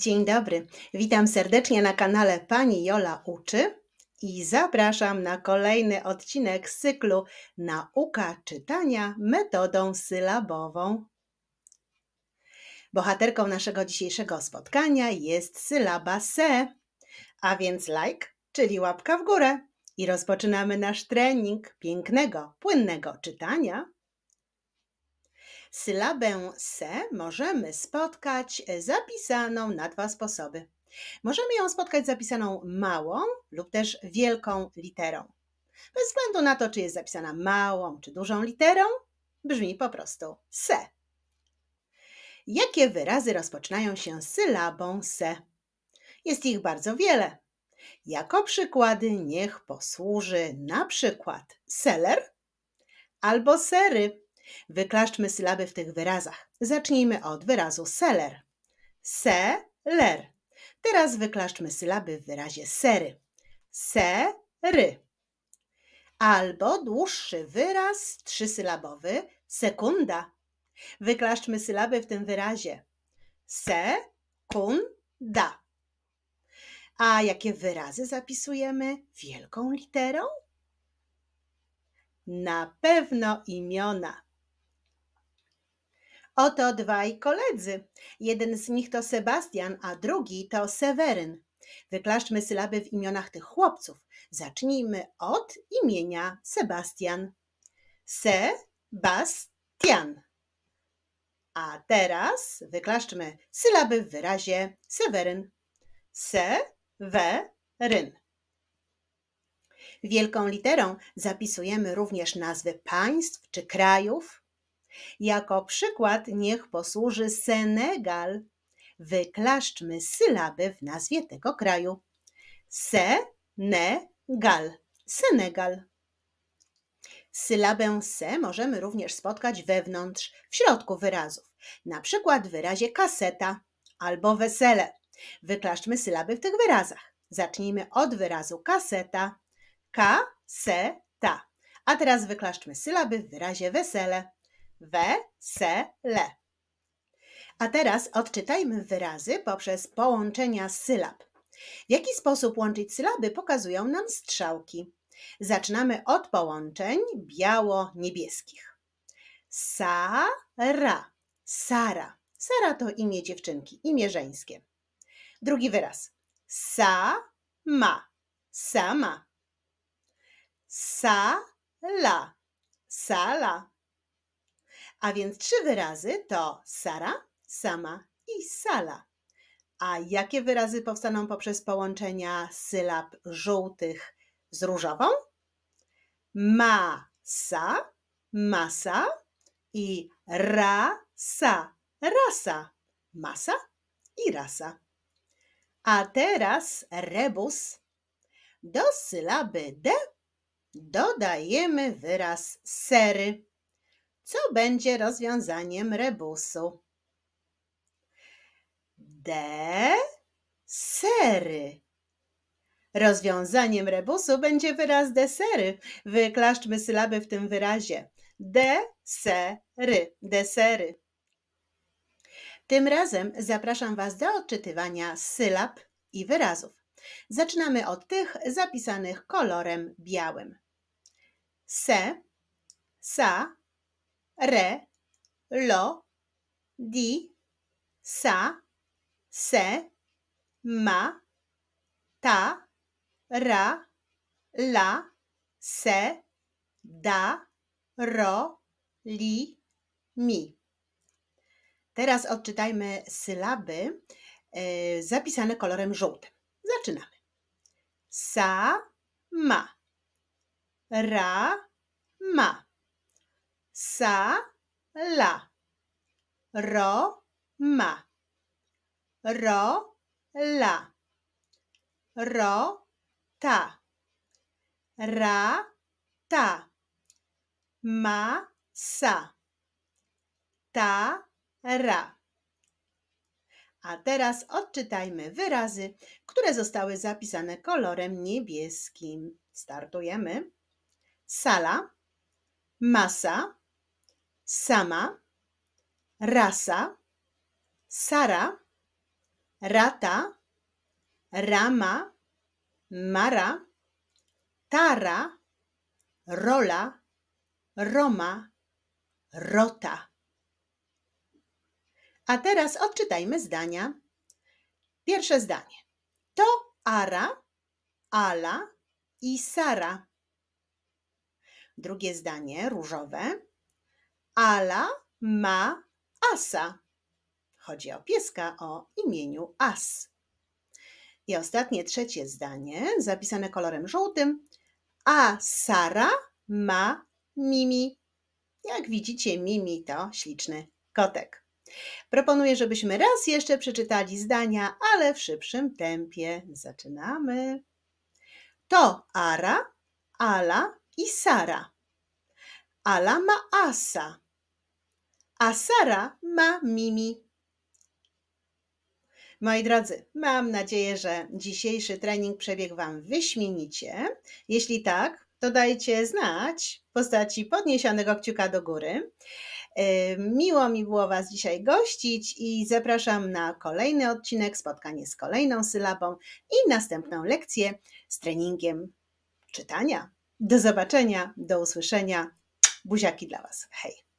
Dzień dobry, witam serdecznie na kanale Pani Jola Uczy i zapraszam na kolejny odcinek z cyklu Nauka czytania metodą sylabową. Bohaterką naszego dzisiejszego spotkania jest sylaba se, a więc like, czyli łapka w górę. I rozpoczynamy nasz trening pięknego, płynnego czytania Sylabę se możemy spotkać e, zapisaną na dwa sposoby. Możemy ją spotkać zapisaną małą lub też wielką literą. Bez względu na to, czy jest zapisana małą czy dużą literą, brzmi po prostu se. Jakie wyrazy rozpoczynają się sylabą se? Jest ich bardzo wiele. Jako przykłady niech posłuży na przykład seler albo sery. Wyklaszczmy sylaby w tych wyrazach. Zacznijmy od wyrazu seller. Se-ler. Teraz wyklaszczmy sylaby w wyrazie sery. ry. Albo dłuższy wyraz trzysylabowy sekunda. Wyklaszczmy sylaby w tym wyrazie. Sekunda. A jakie wyrazy zapisujemy wielką literą? Na pewno imiona. Oto dwaj koledzy. Jeden z nich to Sebastian, a drugi to Seweryn. Wyklaszczmy sylaby w imionach tych chłopców. Zacznijmy od imienia Sebastian. Sebastian. A teraz wyklaszczmy sylaby w wyrazie Seweryn. Seweryn. Wielką literą zapisujemy również nazwy państw czy krajów, jako przykład niech posłuży Senegal. Wyklaszczmy sylaby w nazwie tego kraju. Se-ne-gal. Senegal. Sylabę se możemy również spotkać wewnątrz, w środku wyrazów. Na przykład w wyrazie kaseta albo wesele. Wyklaszczmy sylaby w tych wyrazach. Zacznijmy od wyrazu kaseta. Ka-se-ta. A teraz wyklaszczmy sylaby w wyrazie wesele wesele. A teraz odczytajmy wyrazy poprzez połączenia sylab. W jaki sposób łączyć sylaby pokazują nam strzałki. Zaczynamy od połączeń biało-niebieskich. Sara, Sara. Sara to imię dziewczynki, imię żeńskie. Drugi wyraz. Sama, sama. Sala, sala. A więc trzy wyrazy to Sara, sama i sala. A jakie wyrazy powstaną poprzez połączenia sylab żółtych z różową? Masa, masa i rasa, rasa, masa i rasa. A teraz rebus. Do sylaby d dodajemy wyraz sery co będzie rozwiązaniem rebusu. D. Sery. Rozwiązaniem rebusu będzie wyraz desery. Wyklaszczmy sylaby w tym wyrazie. Desery. Desery. Tym razem zapraszam Was do odczytywania sylab i wyrazów. Zaczynamy od tych zapisanych kolorem białym. Se, sa, re, lo, di, sa, se, ma, ta, ra, la, se, da, ro, li, mi. Teraz odczytajmy sylaby e, zapisane kolorem żółtym. Zaczynamy. Sa, ma. Ra, ma sa, la. Ro, ma. Ro, la. Ro, ta. Ra, ta. Ma, sa. Ta, ra. A teraz odczytajmy wyrazy, które zostały zapisane kolorem niebieskim. Startujemy. Sala, masa, sama, rasa, sara, rata, rama, mara, tara, rola, roma, rota. A teraz odczytajmy zdania. Pierwsze zdanie. To Ara, Ala i Sara. Drugie zdanie, różowe. Ala ma asa. Chodzi o pieska o imieniu As. I ostatnie, trzecie zdanie, zapisane kolorem żółtym. A Sara ma Mimi. Jak widzicie, Mimi to śliczny kotek. Proponuję, żebyśmy raz jeszcze przeczytali zdania, ale w szybszym tempie. Zaczynamy. To Ara, Ala i Sara. Ala ma asa, a Sara ma mimi. Moi drodzy, mam nadzieję, że dzisiejszy trening przebiegł Wam wyśmienicie. Jeśli tak, to dajcie znać w postaci podniesionego kciuka do góry. Miło mi było Was dzisiaj gościć i zapraszam na kolejny odcinek, spotkanie z kolejną sylabą i następną lekcję z treningiem czytania. Do zobaczenia, do usłyszenia. بوجاكي de la base. Hey.